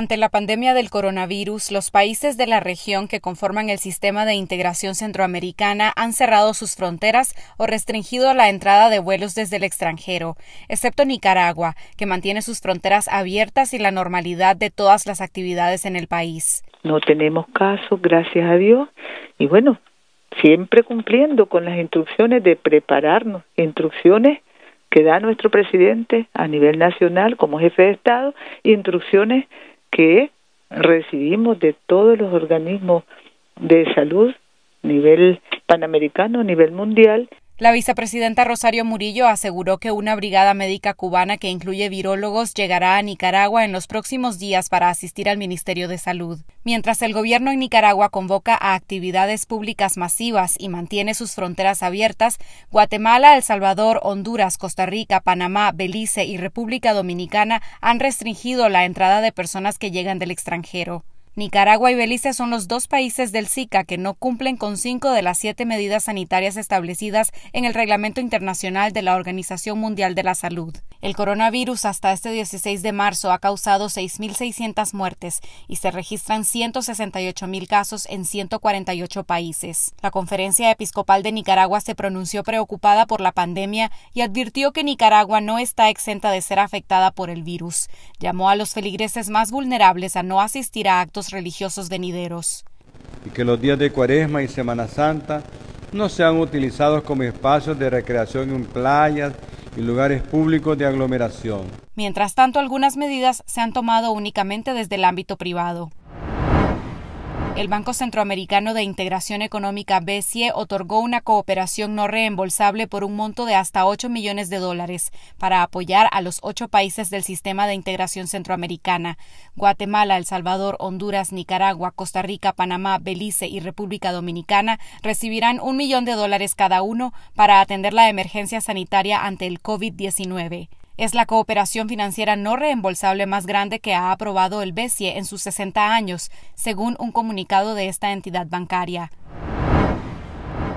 Ante la pandemia del coronavirus, los países de la región que conforman el sistema de integración centroamericana han cerrado sus fronteras o restringido la entrada de vuelos desde el extranjero, excepto Nicaragua, que mantiene sus fronteras abiertas y la normalidad de todas las actividades en el país. No tenemos casos, gracias a Dios, y bueno, siempre cumpliendo con las instrucciones de prepararnos, instrucciones que da nuestro presidente a nivel nacional como jefe de Estado, instrucciones que recibimos de todos los organismos de salud, nivel panamericano, nivel mundial, la vicepresidenta Rosario Murillo aseguró que una brigada médica cubana que incluye virólogos llegará a Nicaragua en los próximos días para asistir al Ministerio de Salud. Mientras el gobierno en Nicaragua convoca a actividades públicas masivas y mantiene sus fronteras abiertas, Guatemala, El Salvador, Honduras, Costa Rica, Panamá, Belice y República Dominicana han restringido la entrada de personas que llegan del extranjero. Nicaragua y Belice son los dos países del SICA que no cumplen con cinco de las siete medidas sanitarias establecidas en el Reglamento Internacional de la Organización Mundial de la Salud. El coronavirus hasta este 16 de marzo ha causado 6.600 muertes y se registran 168.000 casos en 148 países. La Conferencia Episcopal de Nicaragua se pronunció preocupada por la pandemia y advirtió que Nicaragua no está exenta de ser afectada por el virus. Llamó a los feligreses más vulnerables a no asistir a actos religiosos venideros. Y que los días de Cuaresma y Semana Santa no sean utilizados como espacios de recreación en playas y lugares públicos de aglomeración. Mientras tanto, algunas medidas se han tomado únicamente desde el ámbito privado. El Banco Centroamericano de Integración Económica BCE otorgó una cooperación no reembolsable por un monto de hasta 8 millones de dólares para apoyar a los ocho países del sistema de integración centroamericana. Guatemala, El Salvador, Honduras, Nicaragua, Costa Rica, Panamá, Belice y República Dominicana recibirán un millón de dólares cada uno para atender la emergencia sanitaria ante el COVID-19. Es la cooperación financiera no reembolsable más grande que ha aprobado el BCE en sus 60 años, según un comunicado de esta entidad bancaria.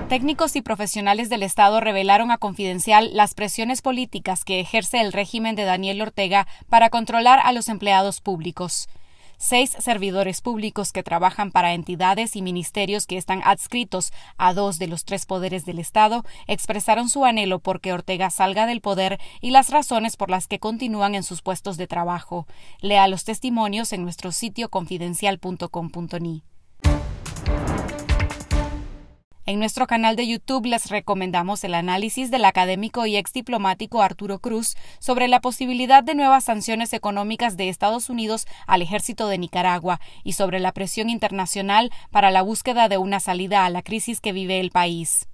Técnicos y profesionales del Estado revelaron a Confidencial las presiones políticas que ejerce el régimen de Daniel Ortega para controlar a los empleados públicos seis servidores públicos que trabajan para entidades y ministerios que están adscritos a dos de los tres poderes del Estado expresaron su anhelo por que Ortega salga del poder y las razones por las que continúan en sus puestos de trabajo. Lea los testimonios en nuestro sitio confidencial.com.ni. En nuestro canal de YouTube les recomendamos el análisis del académico y ex diplomático Arturo Cruz sobre la posibilidad de nuevas sanciones económicas de Estados Unidos al ejército de Nicaragua y sobre la presión internacional para la búsqueda de una salida a la crisis que vive el país.